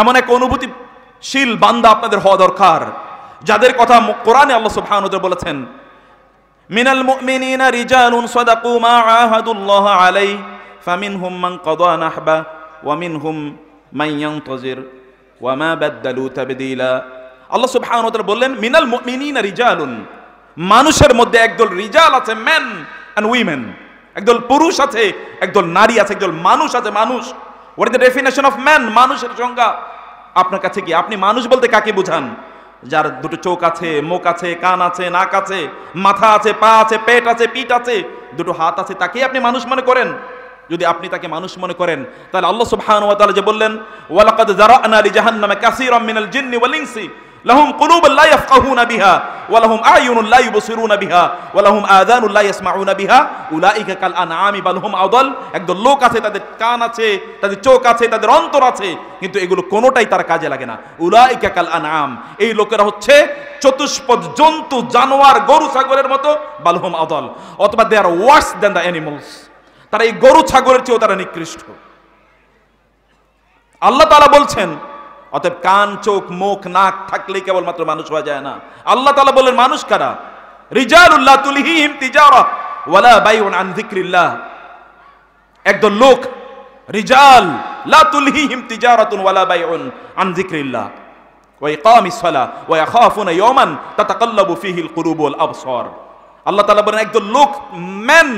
এমন এক অনুভূতিশীল বান্দা আপনাদের হওয়া দরকার যাদের কথা কোরআনে আল্লাহ সুবহানাহু বলেছেন মিনাল মুমিনিনা রিজালুন সাদাকু মা আহাদুল্লাহ আলাই ফামিনহুম মান কাদা নাহবা ওয়া মিনহুম মান ইয়ানতাজির ওয়া মা বাদদালু তাবদীলা আল্লাহ সুবহানাহু ওয়া বললেন মিনাল মুমিনিনা রিজালুন মানুষের মধ্যে একদল রিজাল আছে ম্যান অ্যান্ড উইমেন একদল পুরুষ আছে একদল নারী আছে একদল মানুষ আছে মানুষ what is the definition of man মানুষের সংজ্ঞা আপনার কাছে কি আপনি মানুষ বলতে কাকে বোঝান যার দুটো চোখ আছে মুখ আছে কান আছে নাক আছে মাথা আছে পা আছে পেট আছে পিঠ আছে দুটো হাত আছে তাকেই আপনি মানুষ মনে করেন যদি আপনি তাকে মানুষ মনে করেন তাহলে আল্লাহ সুবহানাহু ওয়া তাআলা যে বললেন ওয়ালাকাদ জারা'না লি জাহান্নামা কাসীরাম মিনাল জিন্নি ওয়াল ইনসি لهم قلوب لا يفقهون بها ولهم লাহুম لا يبصرون بها ولهم ওয়া لا يسمعون بها ইয়াসমাউনা বিহা بل هم আনআমি বাল হুম একদল লোক আছে তাদের কান আছে তাদের চোখ আছে তাদের অন্তর আছে কিন্তু এগুলো কোনোটাই তার কাজে লাগে না উলাইকা কাল এই লোকেরা হচ্ছে চতুষ্পদ জন্তু জানোয়ার গরু ছাগলের মতো বাল হুম অথবা they are worse than the animals তারা এই গরু ছাগলের চেয়েও তারা নিকৃষ্ট আল্লাহ তাআলা বলছেন অতএব কান চোখ মুখ নাক থাকলে কেবলমাত্র মানুষ হওয়া যায় না আল্লাহ তালা বলেন মানুষ কারা রিজালুল্লাহ তুলহিম ওয়ালা লোক রিজাল লা ওয়ালা আল্লাহ বলেন একদম লোক মেন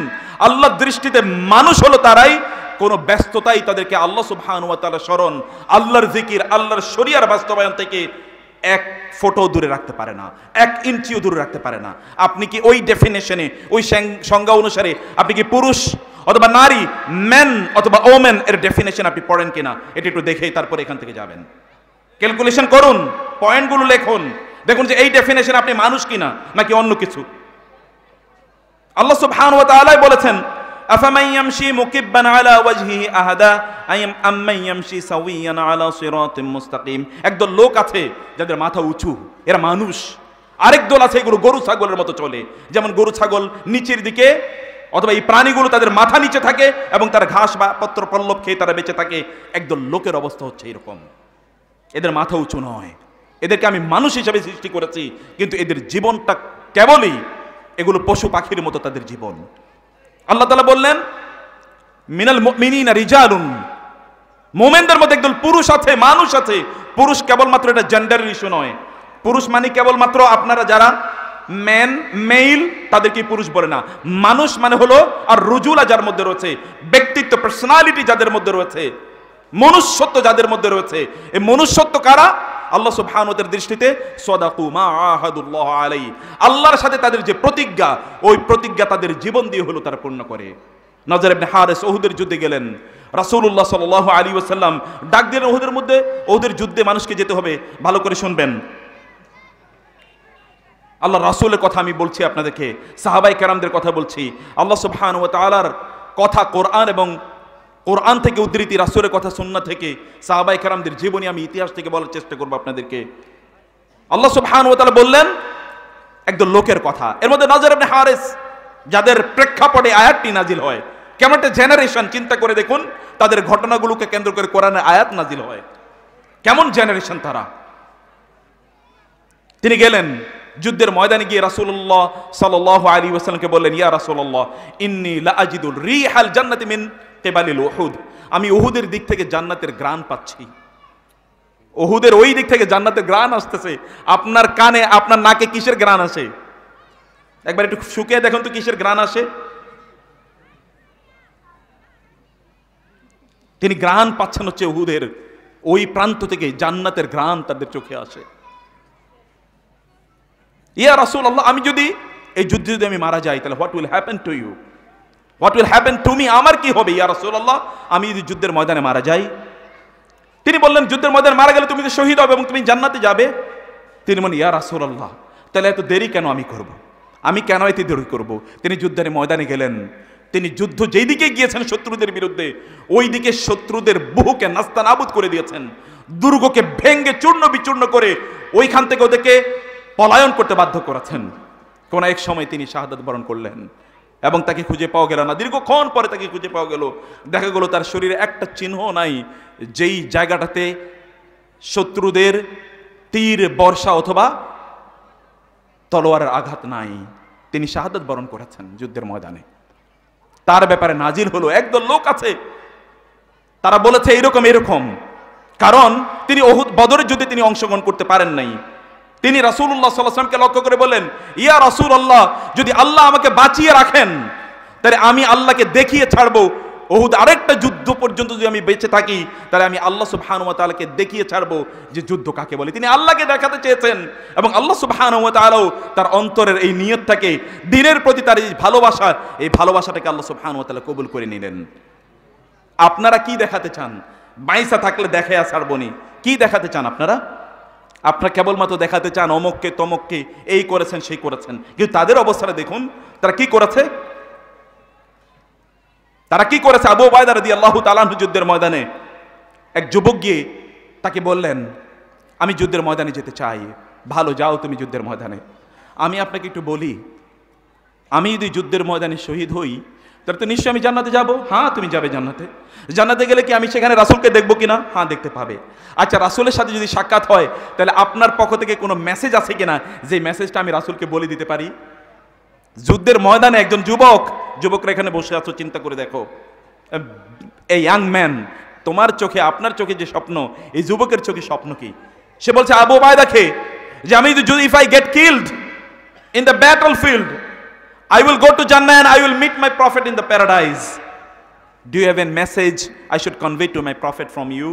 আল্লাহ দৃষ্টিতে মানুষ হলো তারাই কোনো ব্যস্ততাই তাদেরকে আল্লাহ সুবাহানুয়াতালা স্মরণ আল্লাহর জিকির আল্লাহর শরিয়ার বাস্তবায়ন থেকে এক ফটো দূরে রাখতে পারে না এক ইঞ্চিও দূরে রাখতে পারে না আপনি কি ওই ডেফিনেশনে ওই সংজ্ঞা অনুসারে আপনি কি পুরুষ অথবা নারী ম্যান অথবা ওম্যান এর ডেফিনেশন আপনি পড়েন কিনা এটা একটু দেখেই তারপর এখান থেকে যাবেন ক্যালকুলেশন করুন পয়েন্টগুলো লেখুন দেখুন যে এই ডেফিনেশন আপনি মানুষ কিনা নাকি অন্য কিছু আল্লাহ সব হানুয়া তালাই বলেছেন أفمن يمشي مكبا على وجهه أهدا أمن يمشي سويا على صراط مستقيم একদল লোক আছে যাদের মাথা উঁচু এরা মানুষ আরেক দল আছে এগুলো গরু ছাগলের মতো চলে যেমন গরু ছাগল নিচের দিকে অথবা এই প্রাণীগুলো তাদের মাথা নিচে থাকে এবং তার ঘাস বা পত্র পল্লব খেয়ে তারা বেঁচে থাকে একদল লোকের অবস্থা হচ্ছে এরকম এদের মাথা উঁচু নয় এদেরকে আমি মানুষ হিসেবে সৃষ্টি করেছি কিন্তু এদের জীবনটা কেবলই এগুলো পশু পাখির মতো তাদের জীবন আল্লাহ তালা বললেন মিনাল মিনিনা রিজারুন মোমেনদের মধ্যে একদল পুরুষ আছে মানুষ আছে পুরুষ কেবলমাত্র এটা জেন্ডারের ইস্যু নয় পুরুষ মানে কেবলমাত্র আপনারা যারা ম্যান মেইল তাদেরকে পুরুষ বলে না মানুষ মানে হলো আর রুজুলা যার মধ্যে রয়েছে ব্যক্তিত্ব পার্সোনালিটি যাদের মধ্যে রয়েছে মনুষ্যত্ব যাদের মধ্যে রয়েছে এই মনুষ্যত্ব কারা আল্লাহ সুবহানতের দৃষ্টিতে সদাকু মা আহাদুল্লাহ আলাই আল্লাহর সাথে তাদের যে প্রতিজ্ঞা ওই প্রতিজ্ঞা তাদের জীবন দিয়ে হলো তারা পূর্ণ করে নজর ইবনে হারেস ওহুদের যুদ্ধে গেলেন রাসুল্লাহ সাল আলী ওসাল্লাম ডাক দিলেন ওহুদের মধ্যে ওহুদের যুদ্ধে মানুষকে যেতে হবে ভালো করে শুনবেন আল্লাহ রাসূলের কথা আমি বলছি আপনাদেরকে সাহাবাই কেরামদের কথা বলছি আল্লাহ সুবহান ও তাআলার কথা কোরআন এবং কোরআন থেকে উদ্ধৃতি রাসুরের কথা শুননা থেকে সাহাবাই খারামদের জীবনী আমি ইতিহাস থেকে বলার চেষ্টা করবো আপনাদেরকে আল্লাহ সুবহান ও বললেন একদম লোকের কথা এর মধ্যে নজর আপনি হারেস যাদের প্রেক্ষাপটে আয়াতটি নাজিল হয় কেমন একটা জেনারেশন চিন্তা করে দেখুন তাদের ঘটনাগুলোকে কেন্দ্র করে কোরআনে আয়াত নাজিল হয় কেমন জেনারেশন তারা তিনি গেলেন যুদ্ধের ময়দানে গিয়ে রাসুল্লাহ সাল আলী ওসালামকে বললেন ইয়া রাসুল্লাহ ইন্নি লাজিদুল রি হাল জান্নাতি মিন কেবালিল ওহুদ আমি ওহুদের দিক থেকে জান্নাতের গ্রান পাচ্ছি ওহুদের ওই দিক থেকে জান্নাতের গ্রান আসতেছে আপনার কানে আপনার নাকে কিসের গ্রান আসে একবার একটু শুকিয়ে দেখুন তো কিসের গ্রান আসে তিনি গ্রাণ পাচ্ছেন হচ্ছে ওহুদের ওই প্রান্ত থেকে জান্নাতের গ্রাণ তাদের চোখে আসে ইয়া রাসুল আল্লাহ আমি যদি এই যুদ্ধে যদি আমি মারা যাই তাহলে what will happen to you what will happen to me আমার কি হবে ইয়া রসুল্লাহ আমি যদি যুদ্ধের ময়দানে মারা যাই তিনি বললেন যুদ্ধের ময়দানে মারা গেলে তুমি তো শহীদ হবে এবং তুমি জান্নাতে যাবে তিনি বলেন ইয়া রাসুল্লাহ তাহলে এত দেরি কেন আমি করব। আমি কেন এত দেরি করব। তিনি যুদ্ধের ময়দানে গেলেন তিনি যুদ্ধ যেই দিকে গিয়েছেন শত্রুদের বিরুদ্ধে ওই দিকে শত্রুদের বহুকে নাস্তা নাবুদ করে দিয়েছেন দুর্গকে ভেঙ্গে চূর্ণ বিচূর্ণ করে ওইখান থেকে ওদেরকে পলায়ন করতে বাধ্য করেছেন কোন এক সময় তিনি শাহাদাত বরণ করলেন এবং তাকে খুঁজে পাওয়া গেল না দীর্ঘক্ষণ পরে তাকে খুঁজে পাওয়া গেল দেখা গেল তার শরীরে একটা চিহ্ন নাই যেই জায়গাটাতে শত্রুদের তীর বর্ষা অথবা তলোয়ারের আঘাত নাই তিনি শাহাদত বরণ করেছেন যুদ্ধের ময়দানে তার ব্যাপারে নাজির হলো একদল লোক আছে তারা বলেছে এরকম এরকম কারণ তিনি বদরের যুদ্ধে তিনি অংশগ্রহণ করতে পারেন নাই তিনি রাসুল্লাহ সাল্লাহামকে লক্ষ্য করে বলেন ইয়া রাসুল আল্লাহ যদি আল্লাহ আমাকে বাঁচিয়ে রাখেন তাহলে আমি আল্লাহকে দেখিয়ে ছাড়বো ওহুদ আরেকটা যুদ্ধ পর্যন্ত যদি আমি বেঁচে থাকি তাহলে আমি আল্লাহ সুবহানুয়া দেখিয়ে ছাড়বো যে যুদ্ধ কাকে বলে তিনি আল্লাহকে দেখাতে চেয়েছেন এবং আল্লাহ সুবহানুয়া আলাও তার অন্তরের এই নিয়তটাকে দিনের প্রতি তার এই ভালোবাসা এই ভালোবাসাটাকে আল্লাহ সুবহানুয়া কবুল করে নিলেন আপনারা কি দেখাতে চান বাইসা থাকলে দেখে আসার বনি কি দেখাতে চান আপনারা আপনারা কেবলমাত্র দেখাতে চান অমককে তমককে এই করেছেন সেই করেছেন কিন্তু তাদের অবস্থাটা দেখুন তারা কি করেছে তারা কি করেছে আবু বায়দার দিয়ে আল্লাহ তালাহ যুদ্ধের ময়দানে এক যুবক গিয়ে তাকে বললেন আমি যুদ্ধের ময়দানে যেতে চাই ভালো যাও তুমি যুদ্ধের ময়দানে আমি আপনাকে একটু বলি আমি যদি যুদ্ধের ময়দানে শহীদ হই তাহলে তো নিশ্চয়ই আমি জান্নাতে যাব হ্যাঁ তুমি যাবে জান্নাতে জান্নাতে গেলে কি আমি সেখানে রাসুলকে দেখবো কিনা হ্যাঁ দেখতে পাবে আচ্ছা রাসুলের সাথে যদি সাক্ষাৎ হয় তাহলে আপনার পক্ষ থেকে কোনো মেসেজ আছে কিনা যে মেসেজটা আমি রাসুলকে বলে দিতে পারি যুদ্ধের ময়দানে একজন যুবক যুবকরা এখানে বসে আছো চিন্তা করে দেখো এ ইয়াং ম্যান তোমার চোখে আপনার চোখে যে স্বপ্ন এই যুবকের চোখে স্বপ্ন কি সে বলছে আবু দেখে যে আমি যদি if I get killed in the battlefield I will go to Jannah and I will meet my prophet in the paradise. Do you have a message I should convey to my prophet from you?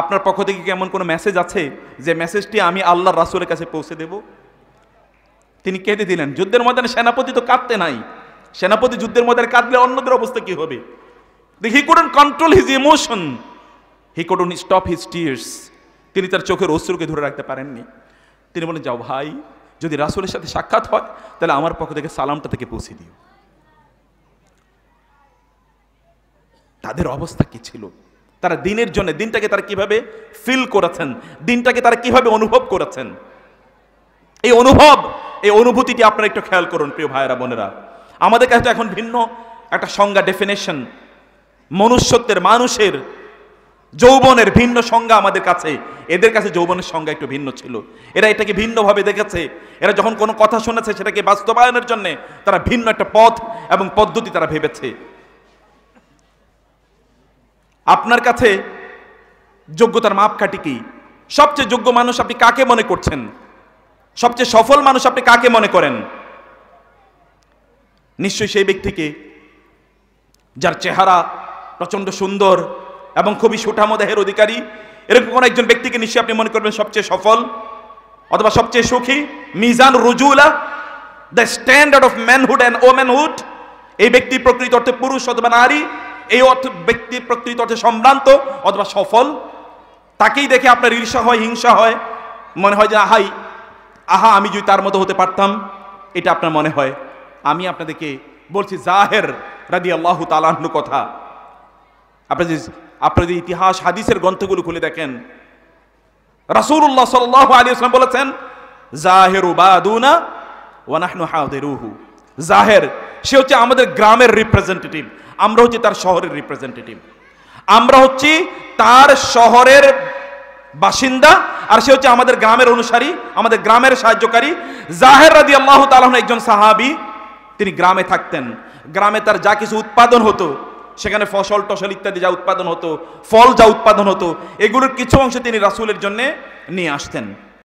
আপনার পক্ষ থেকে কি এমন কোনো message আছে যে মেসেজটি আমি আল্লাহ রাসুলের কাছে পৌঁছে দেব তিনি কেঁদে দিলেন যুদ্ধের ময়দানে সেনাপতি তো কাঁদতে নাই সেনাপতি যুদ্ধের ময়দানে কাঁদলে অন্যদের অবস্থা কি হবে he couldn't control his emotion he couldn't stop his tears তিনি তার চোখের অশ্রুকে ধরে রাখতে পারেননি তিনি বলেন যাও ভাই যদি রাসুলের সাথে সাক্ষাৎ হয় তাহলে আমার পক্ষ থেকে সালামটা থেকে পৌঁছে দিও তাদের অবস্থা কি ছিল তারা দিনের জন্য দিনটাকে তারা কিভাবে ফিল করেছেন দিনটাকে তারা কিভাবে অনুভব করেছেন এই অনুভব এই অনুভূতিটি আপনারা একটু খেয়াল করুন প্রিয় ভাইয়েরা বোনেরা আমাদের কাছে এখন ভিন্ন একটা সংজ্ঞা ডেফিনেশন মনুষ্যত্বের মানুষের যৌবনের ভিন্ন সংজ্ঞা আমাদের কাছে এদের কাছে যৌবনের সংজ্ঞা একটু ভিন্ন ছিল এরা এটাকে ভিন্নভাবে দেখেছে এরা যখন কোনো কথা শুনেছে সেটাকে বাস্তবায়নের জন্য তারা ভিন্ন একটা পথ এবং পদ্ধতি তারা ভেবেছে আপনার কাছে যোগ্যতার মাপকাঠি কি সবচেয়ে যোগ্য মানুষ আপনি কাকে মনে করছেন সবচেয়ে সফল মানুষ আপনি কাকে মনে করেন নিশ্চয়ই সেই ব্যক্তিকে যার চেহারা প্রচণ্ড সুন্দর এবং খুবই সুঠাম দেহের অধিকারী এরকম কোন একজন ব্যক্তিকে নিশ্চয়ই আপনি মনে করবেন সবচেয়ে সফল অথবা সবচেয়ে সুখী মিজান রুজুলা the standard of manhood and womanhood এই ব্যক্তি প্রকৃত অর্থে পুরুষ অথবা নারী এই অর্থ ব্যক্তি প্রকৃত অর্থে সম্ভ্রান্ত অথবা সফল তাকেই দেখে আপনার ঈর্ষা হয় হিংসা হয় মনে হয় যে আহাই আহা আমি যদি তার মতো হতে পারতাম এটা আপনার মনে হয় আমি আপনাদেরকে বলছি জাহের রাদি আল্লাহ তালাহ কথা আপনার আপনি ইতিহাস হাদিসের গ্রন্থগুলো খুলে দেখেন রাসুল্লাহ সাল্লাহ আলী ইসলাম বলেছেন জাহেরু বাদুনা ওয়ানাহনু হাদেরুহু জাহের সে হচ্ছে আমাদের গ্রামের রিপ্রেজেন্টেটিভ আমরা হচ্ছে তার শহরের রিপ্রেজেন্টেটিভ আমরা হচ্ছি তার শহরের বাসিন্দা আর সে হচ্ছে আমাদের গ্রামের অনুসারী আমাদের গ্রামের সাহায্যকারী জাহের রাদি আল্লাহ তালাহন একজন সাহাবি তিনি গ্রামে থাকতেন গ্রামে তার যা কিছু উৎপাদন হতো সেখানে ফসল টসল ইত্যাদি যা উৎপাদন হতো ফল যা উৎপাদন হতো এগুলোর কিছু অংশ তিনি রাসুলের জন্যে নিয়ে আসতেন